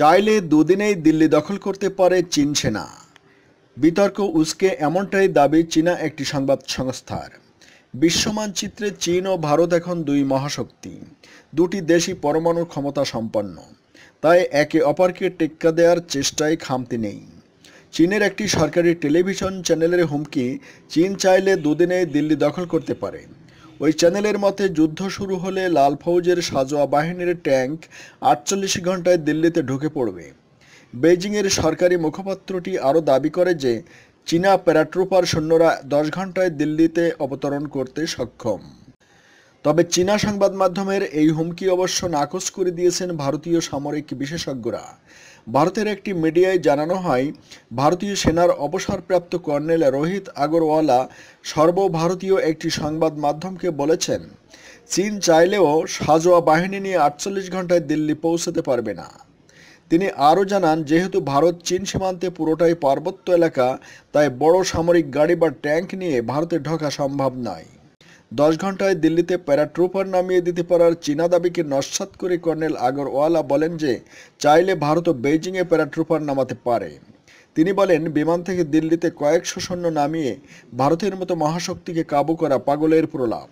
চাইলে দুদিনেই দিল্লি দখল করতে পারে চীন সেনা বিতর্ক উস্কে এমনটাই দাবি চীনা একটি সংবাদ সংস্থার বিশ্বমানচিত্রে চীন ও ভারত এখন দুই মহাশক্তি দুটি দেশই পরমাণু ক্ষমতা সম্পন্ন তাই একে অপরকে টেক্কা দেওয়ার চেষ্টায় খামতি নেই চীনের একটি সরকারি টেলিভিশন চ্যানেলের হুমকি চীন চাইলে দুদিনে দিল্লি দখল করতে পারে ওই চ্যানেলের মতে যুদ্ধ শুরু হলে লাল ফৌজের সাজোয়া বাহিনীর ট্যাঙ্ক আটচল্লিশ ঘন্টায় দিল্লিতে ঢুকে পড়বে বেজিংয়ের সরকারি মুখপাত্রটি আরও দাবি করে যে চীনা প্যারাট্রুপার সৈন্যরা দশ ঘন্টায় দিল্লিতে অবতরণ করতে সক্ষম তবে চীনা সংবাদ মাধ্যমের এই হুমকি অবশ্য নাকচ করে দিয়েছেন ভারতীয় সামরিক বিশেষজ্ঞরা ভারতের একটি মিডিয়ায় জানানো হয় ভারতীয় সেনার অবসরপ্রাপ্ত কর্নেল রোহিত আগরওয়ালা সর্বভারতীয় একটি সংবাদ মাধ্যমকে বলেছেন চীন চাইলেও সাজোয়া বাহিনী নিয়ে আটচল্লিশ ঘন্টায় দিল্লি পৌঁছাতে পারবে না তিনি আরও জানান যেহেতু ভারত চীন সীমান্তে পুরোটাই পার্বত্য এলাকা তাই বড় সামরিক গাড়ি বা ট্যাঙ্ক নিয়ে ভারতে ঢোকা সম্ভব নয় দশ ঘন্টায় দিল্লিতে প্যারাট্রুপার নামিয়ে দিতে পারার চীনা দাবিকে নস্বাত করে কর্নেল আগরওয়ালা বলেন যে চাইলে ভারত বেইজিংয়ে প্যারাট্রুপার নামাতে পারে তিনি বলেন বিমান থেকে দিল্লিতে কয়েকশো সৈন্য নামিয়ে ভারতের মতো মহাশক্তিকে কাবু করা পাগলের প্রলাপ